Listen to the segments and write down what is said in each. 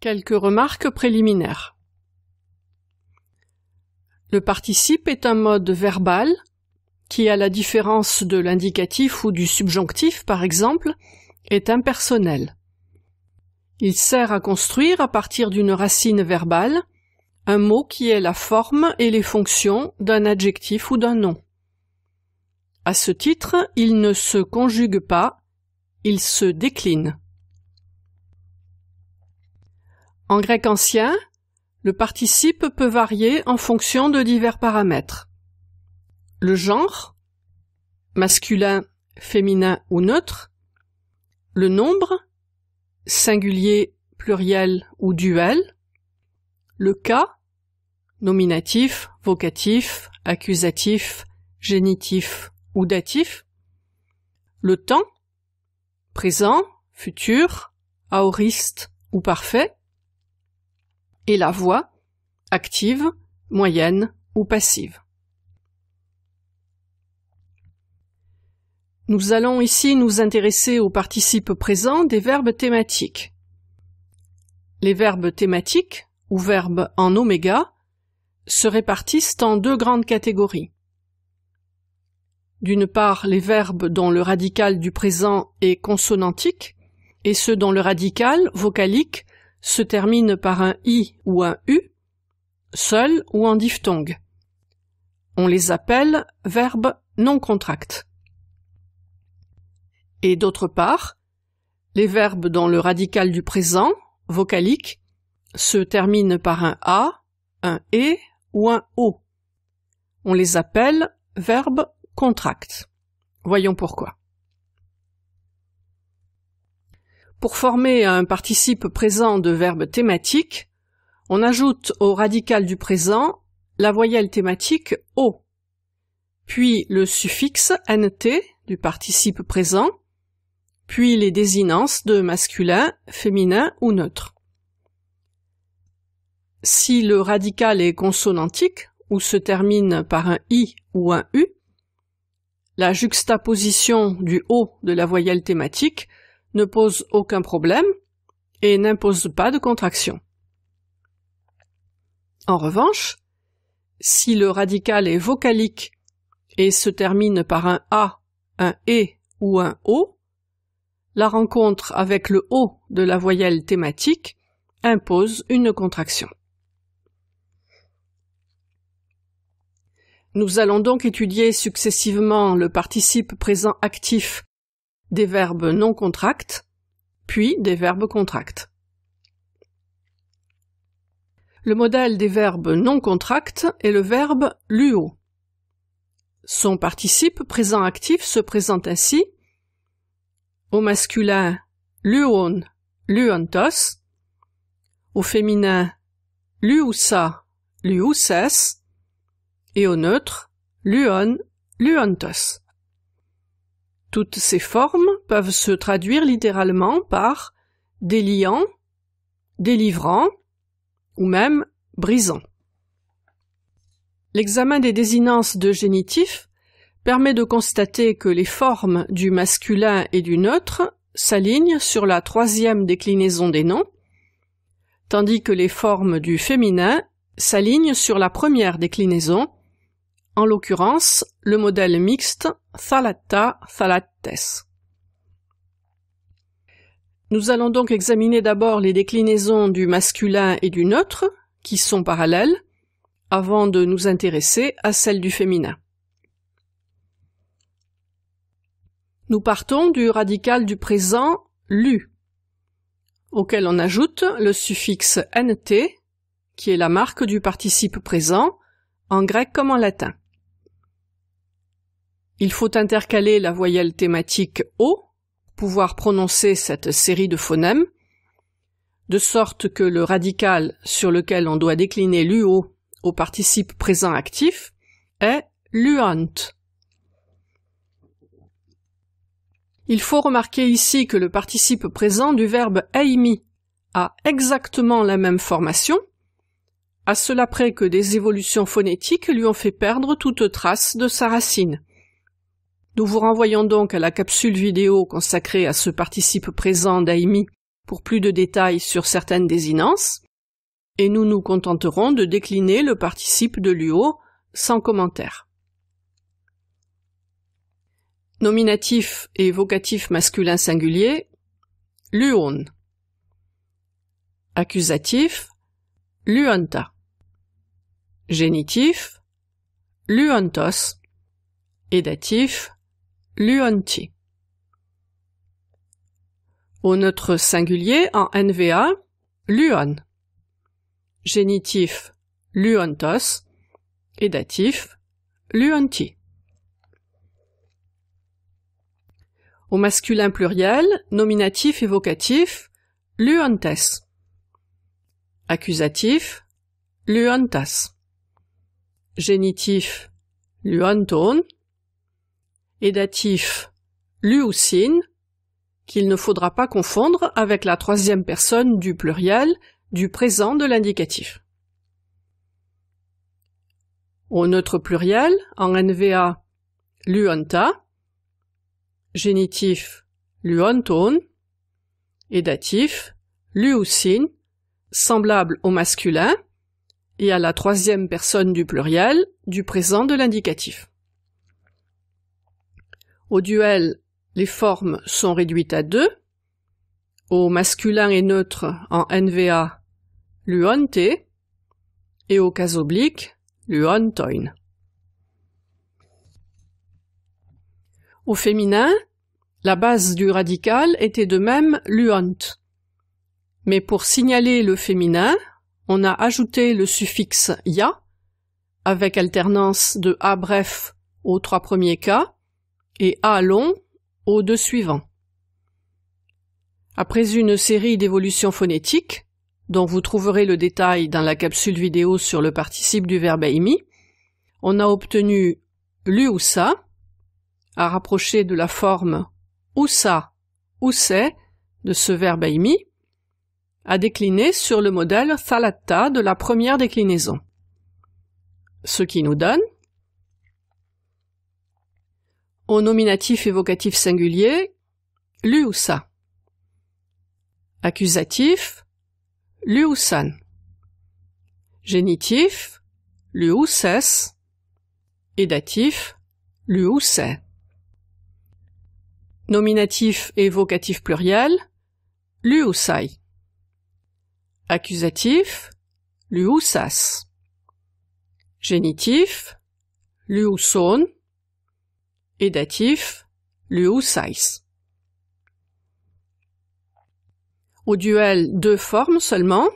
Quelques remarques préliminaires. Le participe est un mode verbal qui, à la différence de l'indicatif ou du subjonctif par exemple, est impersonnel. Il sert à construire à partir d'une racine verbale un mot qui est la forme et les fonctions d'un adjectif ou d'un nom. À ce titre, il ne se conjugue pas, il se décline. En grec ancien, le participe peut varier en fonction de divers paramètres. Le genre, masculin, féminin ou neutre, le nombre, singulier, pluriel ou duel, le cas, nominatif, vocatif, accusatif, génitif ou datif, le temps, présent, futur, aoriste ou parfait, et la voix, active, moyenne ou passive. Nous allons ici nous intéresser aux participes présents des verbes thématiques. Les verbes thématiques, ou verbes en oméga, se répartissent en deux grandes catégories. D'une part, les verbes dont le radical du présent est consonantique et ceux dont le radical, vocalique, se termine par un i ou un u, seul ou en diphtongue. On les appelle verbes non contractes Et d'autre part, les verbes dans le radical du présent, vocalique, se terminent par un a, un e ou un o. On les appelle verbes contractes. Voyons pourquoi. Pour former un participe présent de verbe thématique, on ajoute au radical du présent la voyelle thématique O, puis le suffixe nt du participe présent, puis les désinences de masculin, féminin ou neutre. Si le radical est consonantique ou se termine par un i ou un u, la juxtaposition du O de la voyelle thématique ne pose aucun problème et n'impose pas de contraction. En revanche, si le radical est vocalique et se termine par un A, un E ou un O, la rencontre avec le O de la voyelle thématique impose une contraction. Nous allons donc étudier successivement le participe présent actif des verbes non contractes puis des verbes contractes Le modèle des verbes non contractes est le verbe luo. Son participe présent actif se présente ainsi au masculin luon, luontos, au féminin luusa, luousses et au neutre luon, luontos. Toutes ces formes peuvent se traduire littéralement par déliant, délivrant ou même brisant. L'examen des désinences de génitif permet de constater que les formes du masculin et du neutre s'alignent sur la troisième déclinaison des noms, tandis que les formes du féminin s'alignent sur la première déclinaison, en l'occurrence le modèle mixte thalatta-thalattes. Nous allons donc examiner d'abord les déclinaisons du masculin et du neutre, qui sont parallèles, avant de nous intéresser à celles du féminin. Nous partons du radical du présent lu, auquel on ajoute le suffixe nt, qui est la marque du participe présent, en grec comme en latin. Il faut intercaler la voyelle thématique O, pouvoir prononcer cette série de phonèmes, de sorte que le radical sur lequel on doit décliner l'UO au participe présent actif est luant. Il faut remarquer ici que le participe présent du verbe aimi a exactement la même formation, à cela près que des évolutions phonétiques lui ont fait perdre toute trace de sa racine. Nous vous renvoyons donc à la capsule vidéo consacrée à ce participe présent d'Aimi pour plus de détails sur certaines désinences, et nous nous contenterons de décliner le participe de l'UO sans commentaire. Nominatif et vocatif masculin singulier, luon. Accusatif, luonta. Génitif, luontos. Édatif, Luonti. Au neutre singulier en NVA, luon. Génitif luontos et datif Au masculin pluriel, nominatif et vocatif, luontes. Accusatif, luontas. Génitif, luonton et datif Luusin, qu'il ne faudra pas confondre avec la troisième personne du pluriel du présent de l'indicatif. Au neutre pluriel, en NVA, luonta, génitif luonton, et datif luusin, semblable au masculin, et à la troisième personne du pluriel du présent de l'indicatif. Au duel, les formes sont réduites à deux. Au masculin et neutre, en NVA, l'uonte, et au cas oblique, l'uontoin. Au féminin, la base du radical était de même l'uont. Mais pour signaler le féminin, on a ajouté le suffixe ya, avec alternance de a bref aux trois premiers cas, et allons » au aux deux suivants. Après une série d'évolutions phonétiques, dont vous trouverez le détail dans la capsule vidéo sur le participe du verbe aimi », on a obtenu lu ou ça, à rapprocher de la forme ou ça ou de ce verbe aimi » à décliner sur le modèle thalatta de la première déclinaison. Ce qui nous donne au nominatif évocatif singulier, lui Accusatif, lui Génitif, lui Et datif, Nominatif évocatif vocatif pluriel, lui Accusatif, lui sas. Génitif, lui et datif Au duel, deux formes seulement,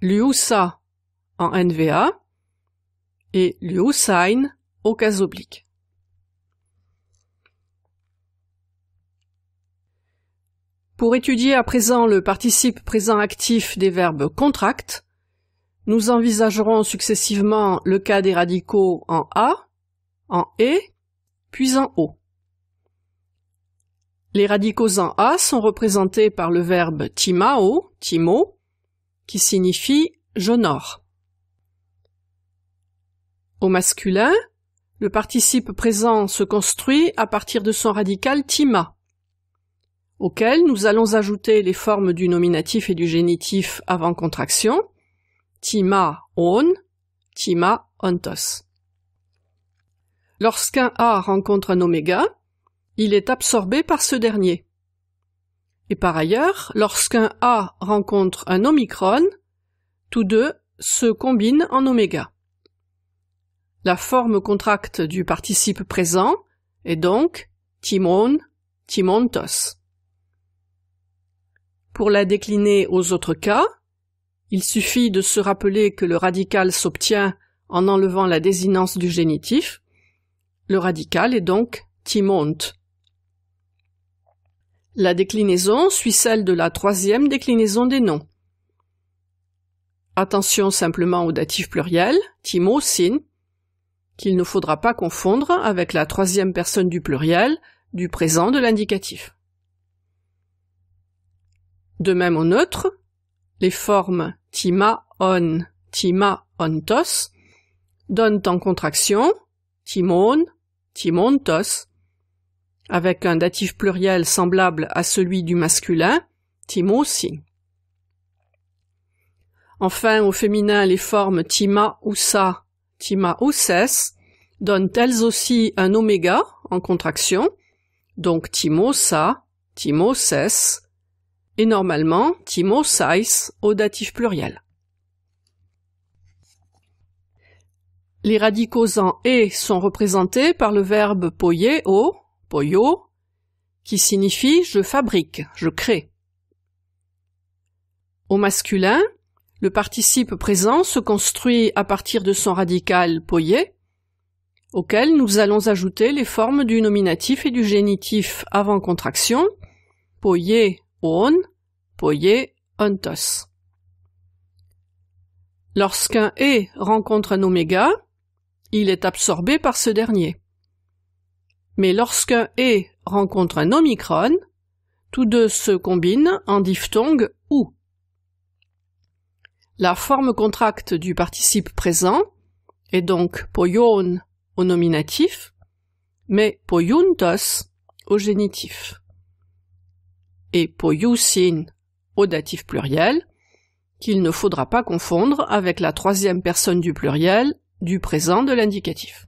l'u Sa en NVA et l'u au cas oblique. Pour étudier à présent le participe présent actif des verbes contract, nous envisagerons successivement le cas des radicaux en A, en E puis en O. Les radicaux en A sont représentés par le verbe timao, timo, qui signifie j'honore. Au masculin, le participe présent se construit à partir de son radical tima, auquel nous allons ajouter les formes du nominatif et du génitif avant contraction, tima on, tima ontos. Lorsqu'un A rencontre un oméga, il est absorbé par ce dernier. Et par ailleurs, lorsqu'un A rencontre un omicron, tous deux se combinent en oméga. La forme contracte du participe présent est donc timon, timontos. Pour la décliner aux autres cas, il suffit de se rappeler que le radical s'obtient en enlevant la désinence du génitif, le radical est donc timont. La déclinaison suit celle de la troisième déclinaison des noms. Attention simplement au datif pluriel, timo, sin, qu'il ne faudra pas confondre avec la troisième personne du pluriel du présent de l'indicatif. De même au neutre, les formes tima on, tima ontos donnent en contraction Timon, Timontos, avec un datif pluriel semblable à celui du masculin, Timosi. Enfin, au féminin, les formes Tima ou Sa, Tima ou Ses donnent elles aussi un oméga en contraction, donc Timosa, Timoses, et normalement Timosais au datif pluriel. Les radicaux en et sont représentés par le verbe poyer o, poyo, qui signifie je fabrique, je crée. Au masculin, le participe présent se construit à partir de son radical poyer, auquel nous allons ajouter les formes du nominatif et du génitif avant contraction, poyer on, poyer ontos. Lorsqu'un et rencontre un oméga, il est absorbé par ce dernier. Mais lorsqu'un et rencontre un omicron, tous deux se combinent en diphtongue ou. La forme contracte du participe présent est donc poion au nominatif, mais Poyuntos au génitif et poyusin au datif pluriel, qu'il ne faudra pas confondre avec la troisième personne du pluriel du présent de l'indicatif.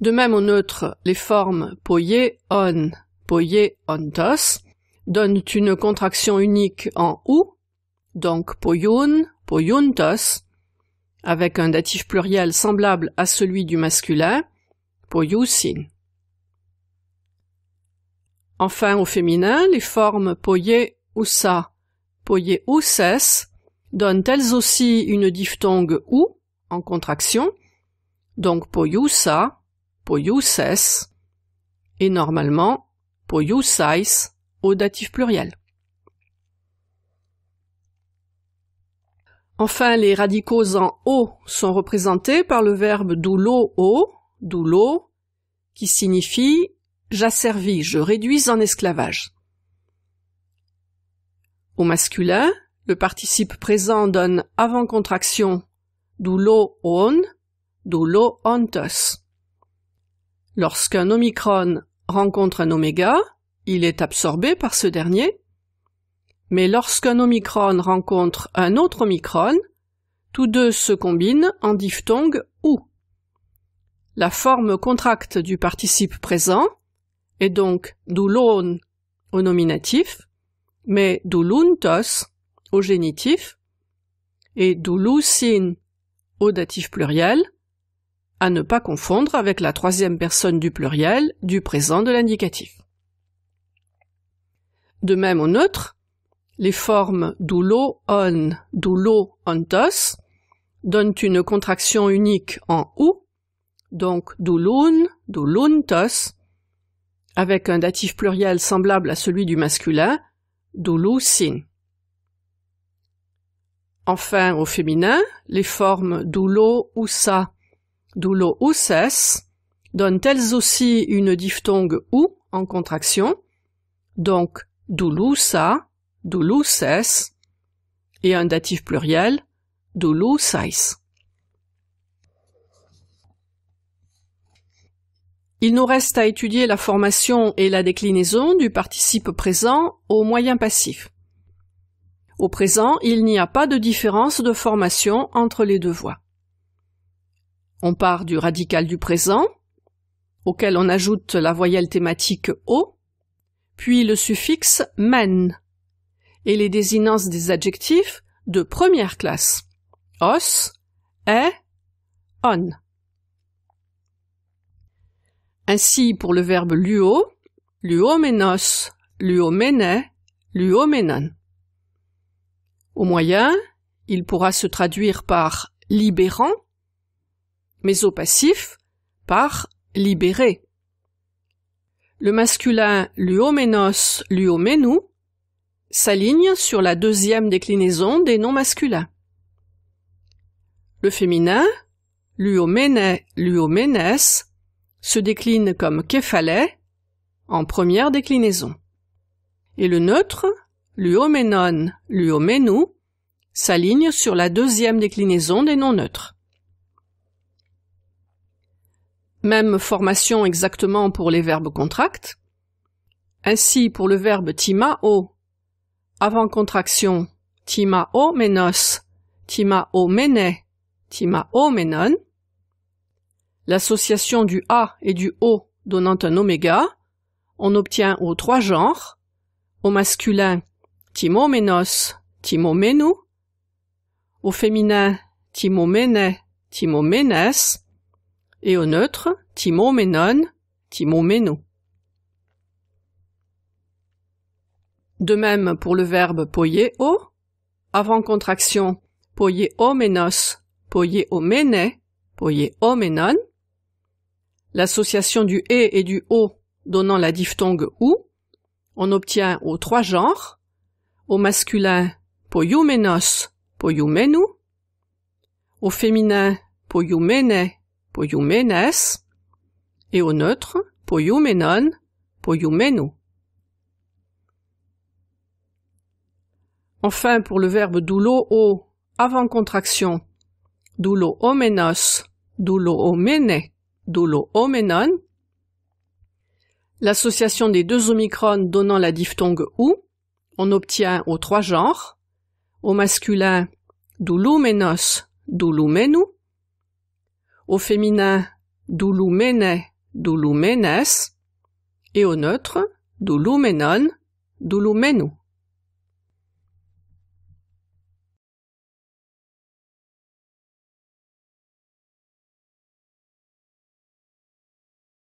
De même, au neutre, les formes poye, on, on ontos donnent une contraction unique en ou, donc poyun, poyuntos, avec un datif pluriel semblable à celui du masculin, poyusin. Enfin, au féminin, les formes poye ou poye donnent elles aussi une diphtongue ou, en contraction. Donc poyusa, poyuses, et normalement poyusais au datif pluriel. Enfin, les radicaux en o sont représentés par le verbe doulo o, doulo, qui signifie j'asservis, je réduis en esclavage. Au masculin, le participe présent donne avant contraction doulo on, doulo ontos. Lorsqu'un omicron rencontre un oméga, il est absorbé par ce dernier. Mais lorsqu'un omicron rencontre un autre omicron, tous deux se combinent en diphtongue ou. La forme contracte du participe présent est donc doulon au nominatif, mais douluntos au génitif et sin au datif pluriel, à ne pas confondre avec la troisième personne du pluriel du présent de l'indicatif. De même au neutre, les formes doulo on, doulo ontos donnent une contraction unique en ou, donc douloun »,« douluntos, avec un datif pluriel semblable à celui du masculin, doulousin ». Enfin, au féminin, les formes doulo ou sa, doulo ou donnent elles aussi une diphtongue ou en contraction, donc ou sa, et un datif pluriel, ou « Il nous reste à étudier la formation et la déclinaison du participe présent au moyen passif. Au présent, il n'y a pas de différence de formation entre les deux voies. On part du radical du présent, auquel on ajoute la voyelle thématique O, puis le suffixe men, et les désinences des adjectifs de première classe, os, e, on. Ainsi, pour le verbe luo, luomenos, luomene, luomenon. Au moyen, il pourra se traduire par libérant, mais au passif par libéré. Le masculin luomenos luomenu s'aligne sur la deuxième déclinaison des noms masculins. Le féminin luomene luomenes se décline comme kephalais en première déclinaison. Et le neutre Luomenon, l'uomenu s'aligne sur la deuxième déclinaison des noms neutres. Même formation exactement pour les verbes contractes. Ainsi, pour le verbe timao, avant contraction timao menos, timao mene, timao menon. L'association du a et du o donnant un oméga, on obtient aux trois genres, au masculin Timoménos, Timomenu, au féminin Timomene, Timomenes, et au neutre Timomenon, Timomenu. De même pour le verbe poieo, avant contraction poieomenos, poieomene, poieomenon, l'association du e et du o donnant la diphtongue ou, on obtient aux trois genres au masculin, poyumenos poioumenou. Au féminin, poioumene, poioumenes. Et au neutre, poioumenon, poioumenou. Enfin, pour le verbe doulo o, avant contraction, doulo omenos, doulo omene, doulo omenon, l'association des deux omicrones donnant la diphtongue ou, on obtient aux trois genres, au masculin dulumenos, dulumenu, au féminin dulumene, dulumenes, et au neutre dulumenon, dulumenu.